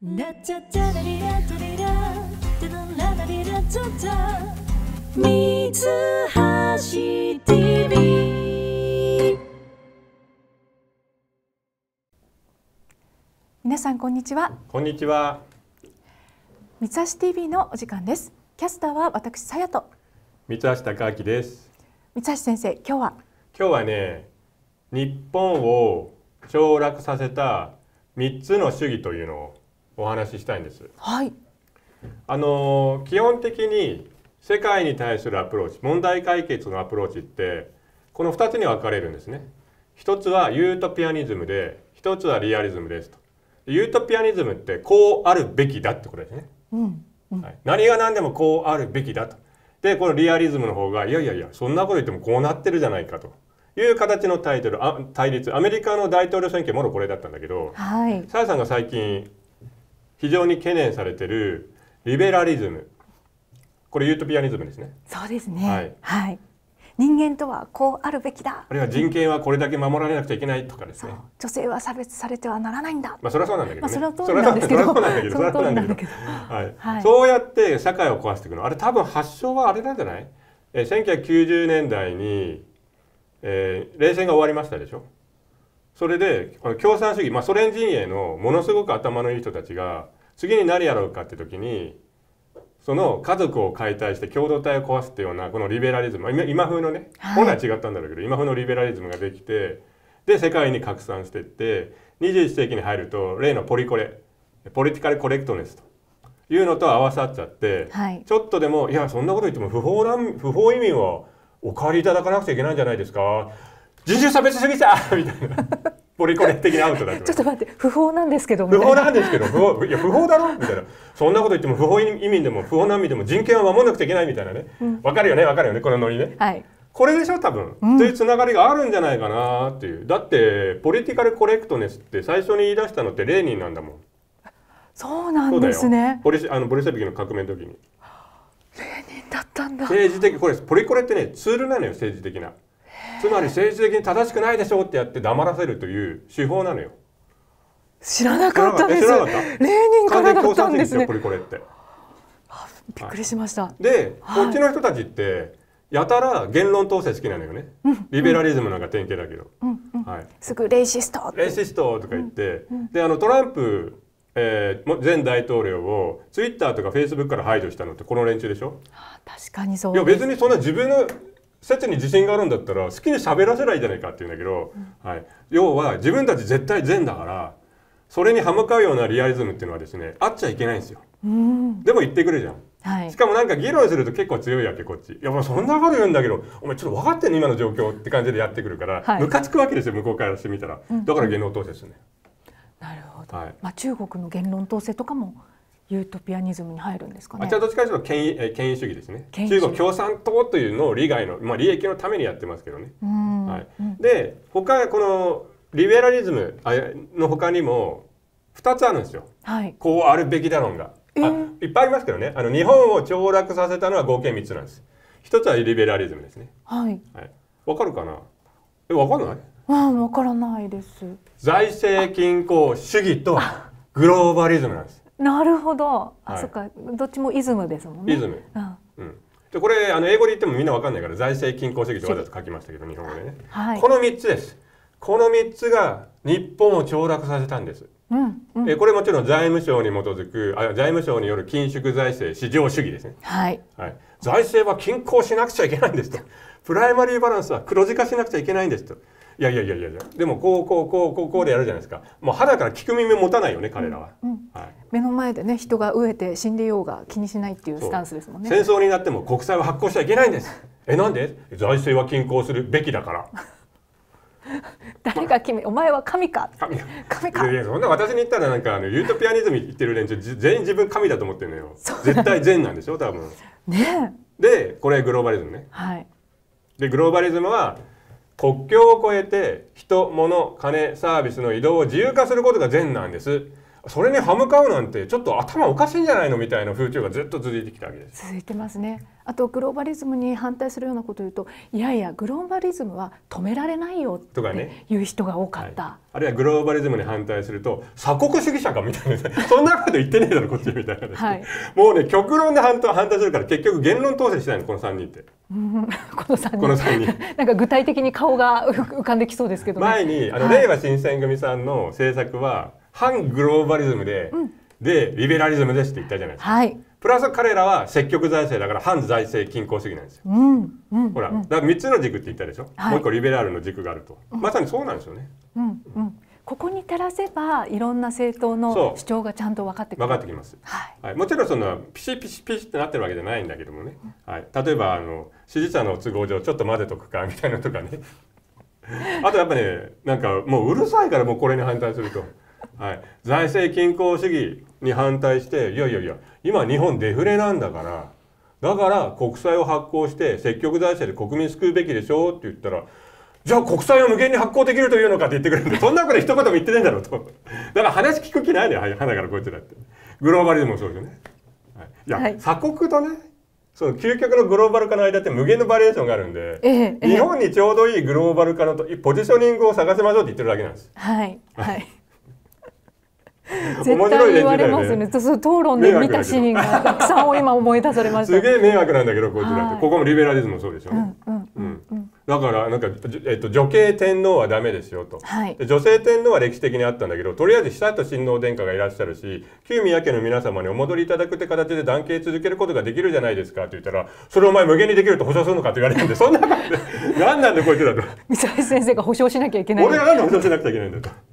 ラチャチャラリラ皆さんこんにちはこんにちは三橋 TV のお時間ですキャスターは私さやと三橋貴明です三橋先生今日は今日はね日本を凋落させた三つの主義というのをお話ししたいんです。はい、あの基本的に世界に対するアプローチ問題解決のアプローチってこの2つに分かれるんですね。一つはユートピアニズムで一つはリアリズムですと。ユートピアニズムってこうあるべきだってこれですね。うんうん、はい、何が何でもこうあるべきだと。でこのリアリズムの方がいやいやいやそんなこと言ってもこうなってるじゃないかと。いう形のタイトルあ対立アメリカの大統領選挙もろこれだったんだけど、はい、さやさんが最近非常に懸念されてるリベラリズムこれユートピアニズムですねそうですね、はい、はい、人間とはこうあるべきだあるいは人権はこれだけ守られなくちゃいけないとかですね女性は差別されてはならないんだまあそれはそうなんだけど、ね、まあ、それはそうなんだけどそれはそうなんだけどそうやって社会を壊していくのあれ多分発祥はあれなんじゃないえ1990年代に、えー、冷戦が終わりましたでしょそれでこの共産主義、まあ、ソ連陣営のものすごく頭のいい人たちが次に何やろうかって時にその家族を解体して共同体を壊すっていうようなこのリベラリズム今風のね、本来違ったんだろうけど今風のリベラリズムができてで世界に拡散していって21世紀に入ると例のポリコレポリティカルコレクトネスというのと合わさっちゃって、はい、ちょっとでもいやそんなこと言っても不法乱不法移民はお帰りいただかなくちゃいけないんじゃないですか人種差別主義者 みたいなポリコレ的なアウトだちょっと待って不法なんですけど不法なんですけど不法いや不法だろみたいなそんなこと言っても不法移民でも不法難民でも人権は守らなくちゃいけないみたいなねわ、うん、かるよねわかるよねこのノリね、はい、これでしょ多分、うん、というつながりがあるんじゃないかなっていうだってポリティカルコレクトネスって最初に言い出したのってレーニンなんだもんそうなんですねポリあのポリシェビキの革命の時にレーニンだったんだ政治的これポリコレってねツールなのよ政治的なつまり政治的に正しくないでしょうってやって黙らせるという手法なのよ知らなかったです知らなかったレ人からだったんですねこれこれってびっくりしました、はい、で、こっちの人たちってやたら言論統制好きなのよね、うん、リベラリズムなんか典型だけど、うんうん、はい、すぐレイシストレイシストとか言って、であのトランプ、えー、前大統領をツイッターとかフェイスブックから排除したのってこの連中でしょあ確かにそういや別にそんな自分の説に自信があるんだったら好きに喋らせないじゃないかって言うんだけど、うん、はい、要は自分たち絶対善だからそれに歯向かうようなリアリズムっていうのはですねあっちゃいけないんですよ。うん、でも言ってくるじゃん。はい、しかもなんか議論すると結構強いわけこっちいやまあそんなこと言うんだけどお前ちょっと分かってんの今の状況って感じでやってくるからムカ、つくわけですよ向こうからしてみたら、うん、だから言論統制ですね。なるほど、はい、まあ、中国の言論統制とかもユートピアニズムに入るんですかね。あちらどっちかというと権威権威主義ですね。中国共産党というのを利害のまあ利益のためにやってますけどね。はい。で他このリベラリズムの他にも二つあるんですよ。はい。こうあるべきだろうが。えー、いっぱいありますけどね。あの日本を凋落させたのは合計三つなんです。一つはリベラリズムですね。はい。はい。わかるかな。えわかんない。うん、わからないです。財政均衡主義とグローバリズムなんです。なるほど。あ、はい、そっか。どっちもイズムですもんね。イズム。うん。でこれあの英語で言ってもみんなわかんないから財政均衡主義とわざと書きましたけど日本語でね、はい、この3つですこの3つが日本を凋落させたんです、うんうん、えこれもちろん財務省に基づくあ財務省による緊縮財政市場主義ですね、はい、はい、財政は均衡しなくちゃいけないんですとプライマリーバランスは黒字化しなくちゃいけないんですといやいやいやいやでもこうこうこうこうこうでやるじゃないですかもう肌から聞く耳持たないよね彼らは、うんはい、目の前でね人が飢えて死んでようが気にしないっていうスタンスですもんね戦争になっても国債を発行しちゃいけないんですえなんで財政は均衡するべきだから 誰が君、お前は神か。神か。いやそんな私に言ったら、なんか、あのユートピアニズム言ってる連中、全員自分神だと思ってるのよ。絶対善なんでしょ、多分。ね。で、これグローバリズムね。はい。で、グローバリズムは。国境を越えて人、物、金、サービスの移動を自由化することが善なんです。それに歯向かうなんてちょっと頭おかしいんじゃないのみたいな風潮がずっと続いてきたわけです続いてますねあとグローバリズムに反対するようなことを言うといやいやグローバリズムは止められないよとかねいう人が多かった、ねはい、あるいはグローバリズムに反対すると鎖国主義者かみたいな そんなこと言ってねえだろこっちみたいな、ねはい、もうね極論で反対反対するから結局言論統制しないのこの3人って。この3人 なんか具体的に顔が浮かんできそうですけど、ね、前にあの、はい、令和新選組さんの政策は反グローバリズムで、うん、でリベラリズムですって言ったじゃないですか、はい、プラス彼らは積極財政だから反財政均衡主義なんですよ、うんうん、ほらだから3つの軸って言ったでしょ、はい、もう一個リベラルの軸があると、まさにそうなんですよね、うんうんここに照らせばいろんな政党の主張がちゃんと分かって分かってきます、はい、はい、もちろんそのピシピシピシってなってるわけじゃないんだけどもね、うん、はい、例えばあの支持者の都合上ちょっと混ぜとくかみたいなとかね あとやっぱねなんかもううるさいからもうこれに反対すると。はい、財政均衡主義に反対していやいやいや今日本デフレなんだからだから国債を発行して積極財政で国民救うべきでしょって言ったらじゃあ国債を無限に発行できるというのかって言ってくれるんでそんなこと一言も言ってないんだろうとだから話聞く気ないのよ花からこいつらってグローバリズムもそうですよね、はい、いや、はい、鎖国とねその究極のグローバル化の間って無限のバリエーションがあるんで、ええ日本にちょうどいいグローバル化のポジショニングを探せましょうって言ってるだけなんです。はい、はい絶対言われますね。ね討論で見たシーンがたくさんを今思い出されました。すげえ迷惑なんだけどこっちらって、ここもリベラリズムそうでしょ。うんうんうんうん、だからなんかえっと女系天皇はダメですよと、はい、女性天皇は歴史的にあったんだけど、とりあえず久親王殿下がいらっしゃるし、旧宮家の皆様にお戻りいただくって形で男系続けることができるじゃないですかって言ったら、それお前無限にできると保証するのかって言われるんで、そんな 何なんでこいつらと。三橋先生が保証しなきゃいけない。俺がなんで保証しなくちゃいけないんだと。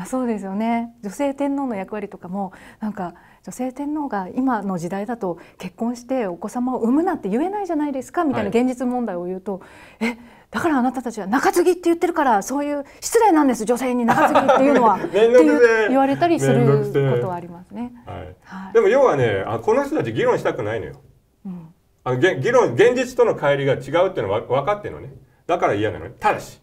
あそうですよね女性天皇の役割とかもなんか女性天皇が今の時代だと結婚してお子様を産むなんて言えないじゃないですかみたいな現実問題を言うと、はい、えだからあなたたちは中継ぎって言ってるからそういう失礼なんです女性に中継ぎっていうのは って言われたりすることはありますね、はいはい、でも要はねあこの人たち議論したくないのよ、うん、あの議論現実との乖離が違うっていうのは分かってるのねだから嫌なのねただし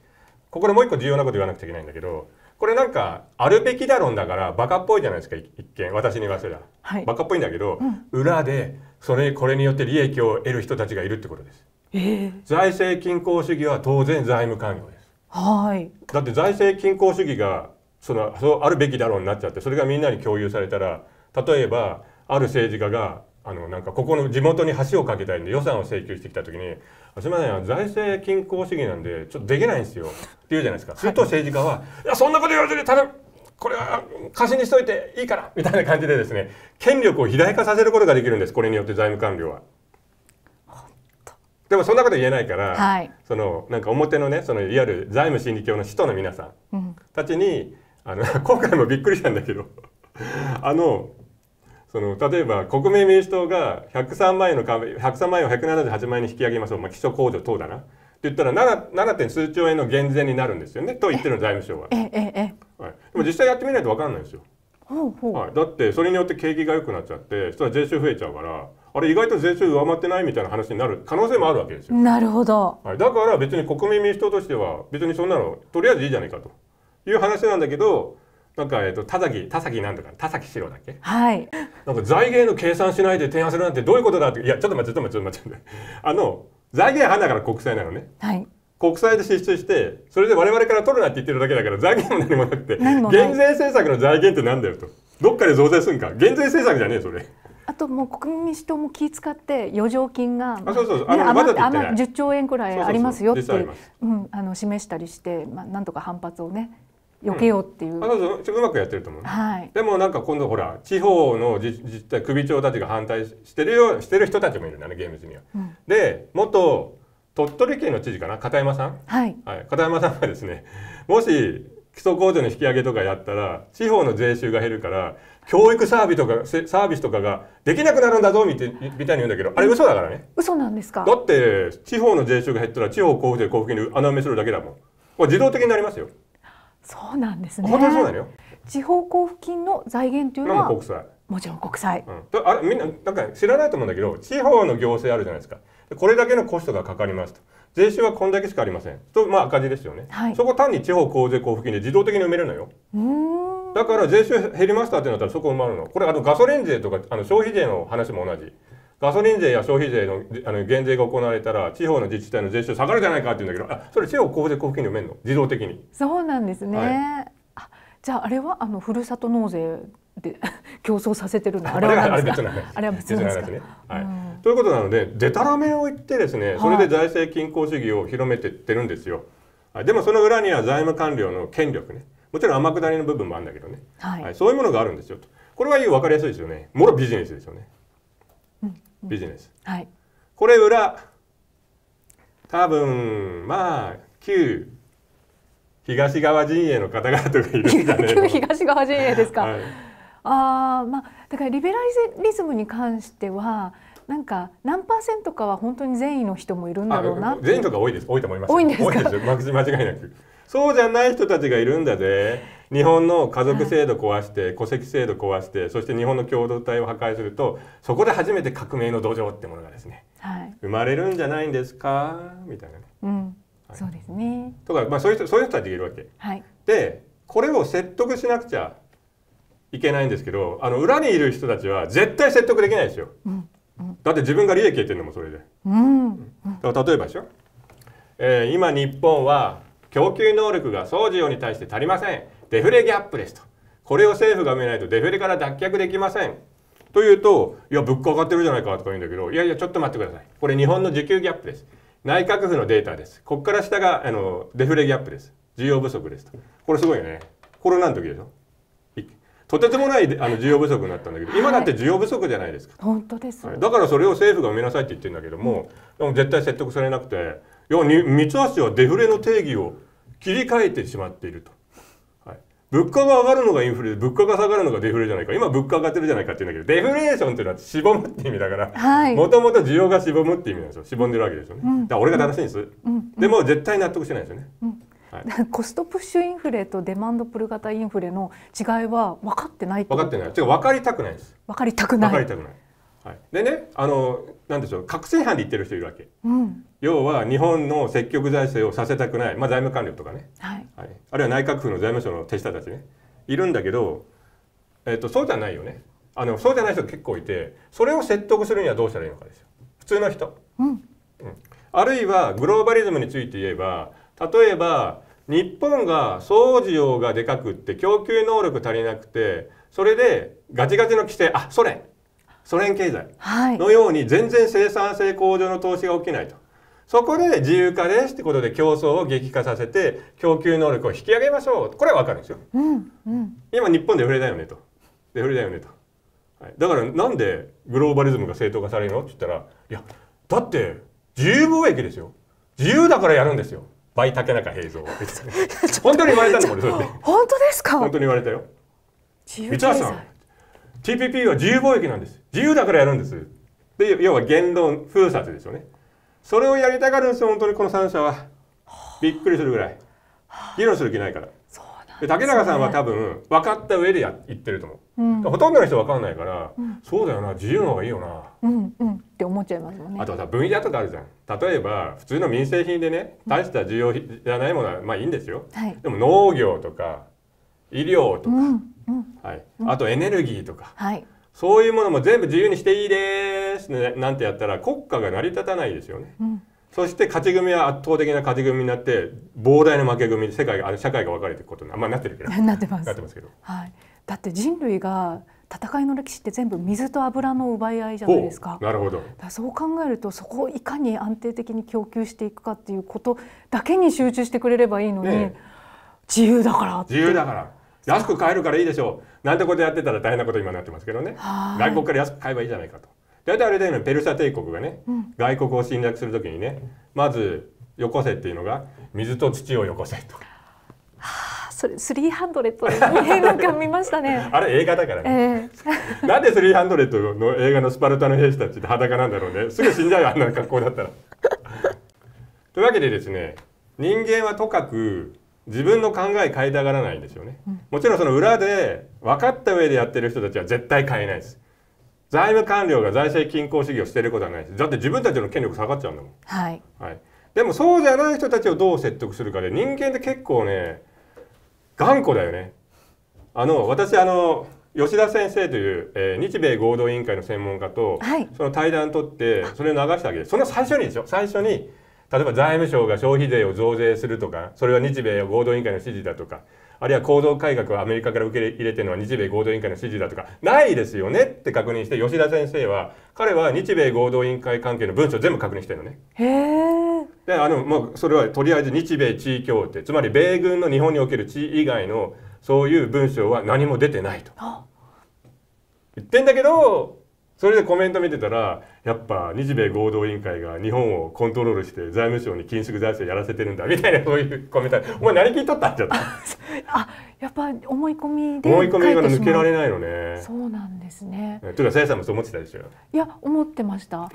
ここでもう一個重要なこと言わなくちゃいけないんだけどこれなんかあるべきだろんだからバカっぽいじゃないですか一見私に言わせりゃ、はい、バカっぽいんだけど、うん、裏でそれこれによって利益を得る人たちがいるってことです、えー、財政均衡主義は当然財務官業ですはいだって財政均衡主義がそのそうあるべきだろうになっちゃってそれがみんなに共有されたら例えばある政治家があのなんかここの地元に橋を架けたいんで予算を請求してきた時に「すみません財政均衡主義なんでちょっとできないんですよ」って言うじゃないですか、はい、すると政治家は「いやそんなこと言わずにただこれは貸しにしといていいから」みたいな感じでですね権力を肥大化させることができるんですこれによって財務官僚は。でもそんなこと言えないから、はい、そのなんか表のねそのいわゆる財務心理教の使徒の皆さんたちに、うん、あの 今回もびっくりしたんだけどあのその例えば国民民主党が103万円の壁103万円を178万円に引き上げましょう、まあ、基礎控除等だなって言ったら 7, 7. 点数兆円の減税になるんですよねと言ってる財務省は、はい、でも実際やってみないと分かんないんですよ、はい、だってそれによって景気が良くなっちゃってそしたら税収増えちゃうからあれ意外と税収上回ってないみたいな話になる可能性もあるわけですよなるほど、はい、だから別に国民民主党としては別にそんなのとりあえずいいじゃないかという話なんだけどなんか、えっと、田崎、田崎なんとか、田崎史郎だっけ。はい。なんか財源の計算しないで提案するなんて、どういうことだって、いや、ちょっと待って、ちょっと待って、ちょっと待って。あの、財源はだから国債なのね。はい。国債で支出して、それで我々から取るなって言ってるだけだから、財源も何もなくて。減税政策の財源ってなんだよと。どっかで増税するんか、減税政策じゃねえ、それ。あともう国民民主党も気使って余剰金が、1あ、そうそうあの十兆円くらいありますよって、うん、あの示したりして、まあなんとか反発をね避けようっていう、うん、彼女うまくやってると思う、はい、でもなんか今度ほら地方の自治体首長たちが反対してるよしてる人たちもいるんだねゲームには、うん、で元鳥取県の知事かな片山さん、はい、はい、片山さんがですねもし基礎控除の引き上げとかやったら地方の税収が減るから教育サービスとかサービスとかができなくなるんだぞみたいに言うんだけどあれ嘘だからね嘘なんですかだって地方の税収が減ったら地方交付税交付金で穴埋めするだけだもんこれ自動的になりますよそうなんですね。地方交付金の財源というのは国債。もちろん国債、うん、あれみんななんか知らないと思うんだけど地方の行政あるじゃないですかこれだけのコストがかかりますと税収はこんだけしかありませんと、まあ、赤字ですよね、はい、そこ単に地方公税交付金で自動的に埋めるのようん。だから税収減りましたってなったらそこ埋まるのこれあのガソリン税とかあの消費税の話も同じガソリン税や消費税のあの減税が行われたら地方の自治体の税収下がるじゃないかって言うんだけどあそれ地方交税交付金で埋めるの自動的にそうなんですね、はい、あじゃああれはあのふるさと納税で 競争させてるのあれは別の話あれは別のあね、はい、うん、ということなのででたらめを言ってですねそれで財政均衡主義を広めてってるんですよ、はい、でもその裏には財務官僚の権力ねもちろん天下りの部分もあるんだけどね、はい、はい、そういうものがあるんですよとこれはいい分かりやすいですよねもろビジネスですよねビジネス、はい、これ裏多分まあ旧東側陣営の方々がいるんじゃない東側陣営ですか、はい、ああまあだからリベラリズムに関してはなんか何パーセントかは本当に善意の人もいるんだろうな善意とか多いです多いと思います多いんですか多いです間違いなくそうじゃない人たちがいるんだぜ日本の家族制度壊して、戸籍制度壊して、そして日本の共同体を破壊すると、そこで初めて革命の土壌ってものがですね、はい、生まれるんじゃないんですかみたいなね。うんはい、そうですね。とか、まあそういう人、そういう人たちがいるわけ。はい、で、これを説得しなくちゃいけないんですけど、あの裏にいる人たちは絶対説得できないですよ。うんうん、だって自分が利益得てるのもそれで。うん、うん、だから例えばでしょ。えー、今日本は供給能力が総需要に対して足りませんデフレギャップですと。これを政府が見ないとデフレから脱却できません。というと、いや、物価上がってるじゃないかとか言うんだけど、いやいや、ちょっと待ってください。これ日本の需給ギャップです。内閣府のデータです。こっから下があのデフレギャップです。需要不足ですと。これすごいよね。コロナの時でしょとてつもないあの需要不足になったんだけど、今だって需要不足じゃないですか。本当です、だからそれを政府が埋めなさいって言ってるんだけども、でも絶対説得されなくて、いや、三橋はデフレの定義を切り替えてしまっていると。物価が上がるのがインフレで物価が下がるのがデフレじゃないか今物価上がってるじゃないかって言うんだけどデフレーションっていうのはしぼむって意味だからもともと需要がしぼむって意味なんですよしぼんでるわけですよね、うん、だから俺が正しいんです、うん、でも絶対納得してないですよね、うんはい、コストプッシュインフレとデマンドプル型インフレの違いは分かってない分かってない違う分かりたくないです分かりたくない分かりたくないはい、でねあのなんでしょう覚醒犯で言ってる人いるわけ、うん、要は日本の積極財政をさせたくない、まあ、財務官僚とかね、はい、はい、あるいは内閣府の財務省の手下たちねいるんだけど、えーと、そうじゃないよねあのそうじゃない人結構いてそれを説得するにはどうしたらいいのかですよ普通の人、うんうん、あるいはグローバリズムについて言えば例えば日本が総需要がでかくって供給能力足りなくてそれでガチガチの規制あソ連ソ連経済のように全然生産性向上の投資が起きないと。そこで自由化ですってことで競争を激化させて供給能力を引き上げましょうこれは分かるんですよ。うんうん、今日本デフレだよねとデフレだよねと、はい、だからなんでグローバリズムが正当化されるのって言ったらいやだって自由貿易ですよ自由だからやるんですよ倍竹中平蔵 本当に言われたのんね、それ 本当ですか本当に言われたよ三橋さん TPP は自由貿易なんです自由だからやるんですで要は言論封殺ですよねそれをやりたがるんですよ本当にこの3社はびっくりするぐらい議論する気ないからで竹中さんは多分分かった上でや言ってると思う、うん、ほとんどの人分かんないから、うん、そうだよな自由の方がいいよな、うんうんって思っちゃいますもんねあとさ分野とかあるじゃん例えば普通の民生品でね大した需要じゃないものはまあいいんですよ、はい、でも農業とか医療とか、はい、あとエネルギーとか、はい、そういうものも全部自由にしていいですなんてやったら国家が成り立たないですよね。うん、そして勝ち組は圧倒的な勝ち組になって膨大な負け組世界が社会が分かれていくことにあんまあ、なってるけど なってますなってますけど、はい、だって人類が戦いの歴史って全部水と油の奪い合いじゃないですか。なるほど。そう考えるとそこをいかに安定的に供給していくかっていうことだけに集中してくれればいいのに、ね、自由だから自由だから。安く買えるからいいでしょうなんてことやってたら大変なこと今なってますけどね外国から安く買えばいいじゃないかと大体あれだよねペルシャ帝国がね、うん、外国を侵略するときにねまずよこせっていうのが水と土をよこせと。はあ、それスリーハンドレットなんか見ましたね。あれ映画だからね。えー、なんでスリーハンドレットの映画のスパルタの兵士たちって裸なんだろうね。すぐ死んじゃうよあんな格好だったら。というわけでですね、人間はとかく自分の考え変えたがらないんですよね、うん、もちろんその裏で分かった上でやってる人たちは絶対変えないです財務官僚が財政均衡主義をしてることはないですだって自分たちの権力下がっちゃうんだもん、はい、はい、でもそうじゃない人たちをどう説得するかで人間って結構ね頑固だよねあの私あの吉田先生という、えー、日米合同委員会の専門家と、はい、その対談を取ってそれを流したわけですその最初にですよ最初に例えば財務省が消費税を増税するとかそれは日米合同委員会の指示だとかあるいは行動改革をアメリカから受け入れてるのは日米合同委員会の指示だとかないですよねって確認して吉田先生は彼は日米合同委員会関係の文書全部確認してるのね。へであのまあそれはとりあえず日米地位協定つまり米軍の日本における地位以外のそういう文章は何も出てないと。言ってんだけどそれでコメント見てたらやっぱ日米合同委員会が日本をコントロールして財務省に緊縮財政やらせてるんだみたいなそういうコメントお前何聞いとったんじゃあやっぱ思い込みで思い込みが抜けられないのねそうなんですねというかさやさんもそう思ってたでしょいや思ってました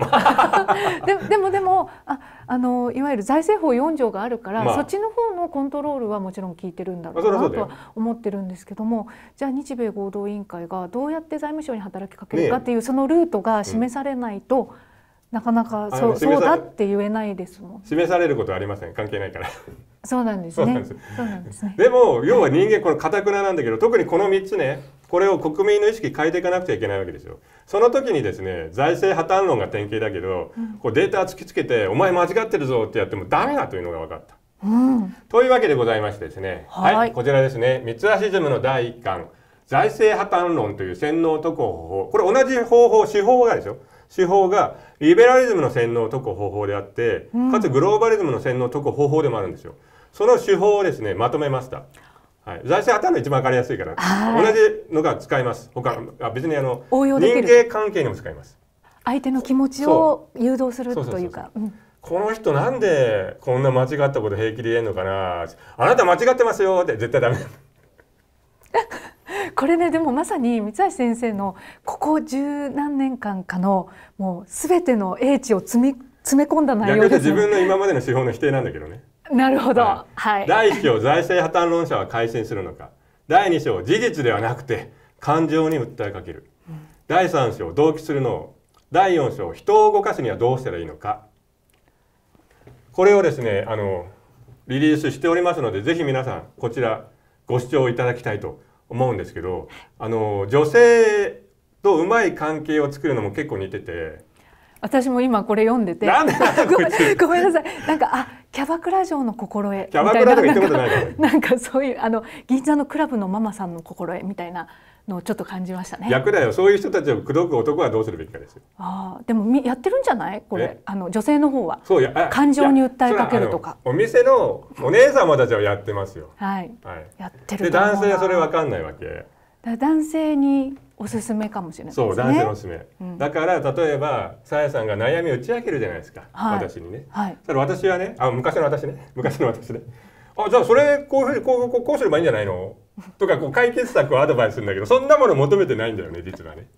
で でもでもああのいわゆる財政法4条があるから、まあ、そっちの方のコントロールはもちろん効いてるんだろうなとは思ってるんですけどもじゃあ日米合同委員会がどうやって財務省に働きかけるかっていう、ね、そのルートが示されないと、なかなかそうそうだって言えないですもん示されることありません関係ないからそうなんですねそうなんですでも要は人間このかたくななんだけど特にこの3つねこれを国民の意識変えていかなくちゃいけないわけですよその時にですね財政破綻論が典型だけど、うん、こうデータ突きつけて「お前間違ってるぞ」ってやってもダメだというのが分かった。うん、というわけでございましてですねはい、はい、こちらですね三橋イズムの第一巻「財政破綻論という洗脳特報法」これ同じ方法手法がですよ手法がリベラリズムの洗脳を解く方法であって、うん、かつグローバリズムの洗脳を解く方法でもあるんですよ。その手法をですねまとめました。はい、財政の一番わかりやすいから、同じのが使います。他あ別にあの人間関係にも使います。相手の気持ちを誘導するというか。この人なんでこんな間違ったこと平気で言えんのかなあなた間違ってますよって絶対ダメ。これねでもまさに三橋先生のここ十何年間かのもう全ての英知を積み詰め込んだ内容です、ね、自分の今までの手法の否定なんだけどね。なるほど、はい、はい、第一章財政破綻論者は改心するのか第二章事実ではなくて感情に訴えかける、うん、第三章同期するの第四章人を動かすにはどうしたらいいのかこれをですねあのリリースしておりますのでぜひ皆さんこちらご視聴いただきたいと思うんですけど、あの女性とうまい関係を作るのも結構似てて。私も今これ読んでてごめんなさいなんかあキャバクラ城の心得キャバクラとか言ったことないなんかそういうあの銀座のクラブのママさんの心得みたいなのちょっと感じましたね。役だよ、そういう人たちを口説く男はどうするべきかですよ。ああ、でもみやってるんじゃないこれ、あの女性の方は。そうや、感情に訴えかけるとか。お店のお姉さ様たちはやってますよ。はい。はい。やってるで、男性はそれわかんないわけ。だ男性におすすめかもしれない、ね、そう、男性のおすすめ。うん、だから例えばさやさんが悩みを打ち明けるじゃないですか。はい、私にね。はい。それ私はね、あ、昔の私ね、昔の私ね。あ、じゃあそれこういうふうにこうこうこうすればいいんじゃないの？とかこう解決策をアドバイスするんだけどそんなもの求めてないんだよね実はね。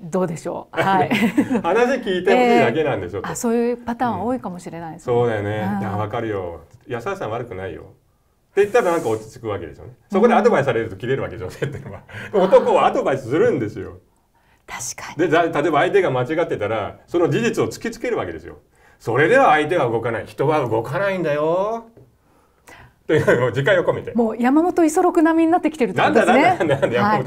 どうでしょう。はい。話聞いてほしいだけなんでしょ、えー、そういうパターン多いかもしれないです、ねうん、そうだよね。わ、かるよ。安田さん悪くないよ。って言ったらなんか落ち着くわけでしょね。そこでアドバイスされると切れるわけでってね、うのは。男はアドバイスするんですよ。確かに。で、例えば相手が間違ってたら、その事実を突きつけるわけですよ。それでは相手は動かない。人は動かないんだよ。というのを次回を込めてもう山本五十六並みになってきてるってことで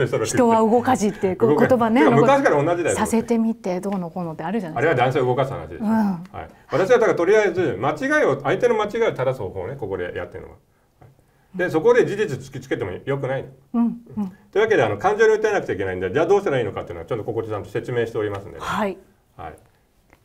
すね人は動かじっていう言葉ね昔から同じだよさせてみてどうのこうのってあるじゃないあれは男性を動かす話です、うんはい、私はだからとりあえず間違いを相手の間違いを正す方法ねここでやってるのは。でそこで事実突きつけてもよくない、うんうん、というわけであの感情に訴えなくちゃいけないんでじゃあどうしたらいいのかっていうのはちょっと心地さんと説明しておりますんで、ね、はい、はい、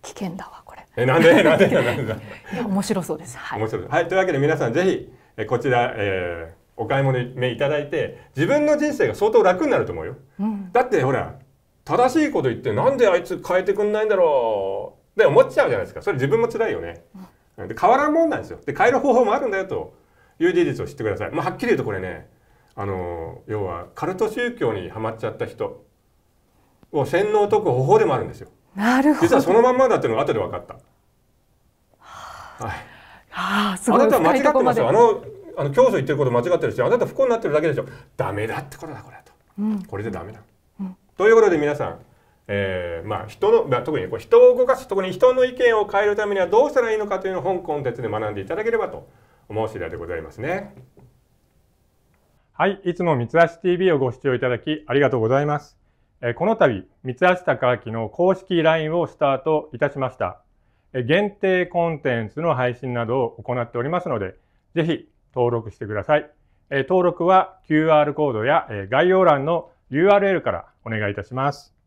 危険だわこれえなんでなんでなんでいや面白そうですはい面白はい、というわけで皆さんぜひこちら、えー、お買い物目いただいて自分の人生が相当楽になると思うよ、うん、だってほら正しいこと言ってなんであいつ変えてくんないんだろうで思っちゃうじゃないですかそれ自分も辛いよね、うん、で変わらんもんなんですよで変える方法もあるんだよという事実を知ってください、まあ、はっきり言うとこれねあの要はカルト宗教にはまっちゃった人を洗脳を解く方法でもあるんですよなるほど実はそのまんまだっていうのが後で分かったはいああなたは間違ってますよあのあの教祖言ってること間違ってるしあなた不幸になってるだけでしょだめだってことだこれと、うん、これでダメだ、うん、ということで皆さんえー、まあ人の、まあ、特にこう人を動かす特に人の意見を変えるためにはどうしたらいいのかというのを本コンテンツで学んでいただければと思う次第でございますね。はい、いつも三橋 TV をご視聴いただきありがとうございます。えー、この度、三橋隆明の公式 LINE をスタートいたしました。限定コンテンツの配信などを行っておりますので、ぜひ登録してください。登録は QR コードや概要欄の URL からお願いいたします。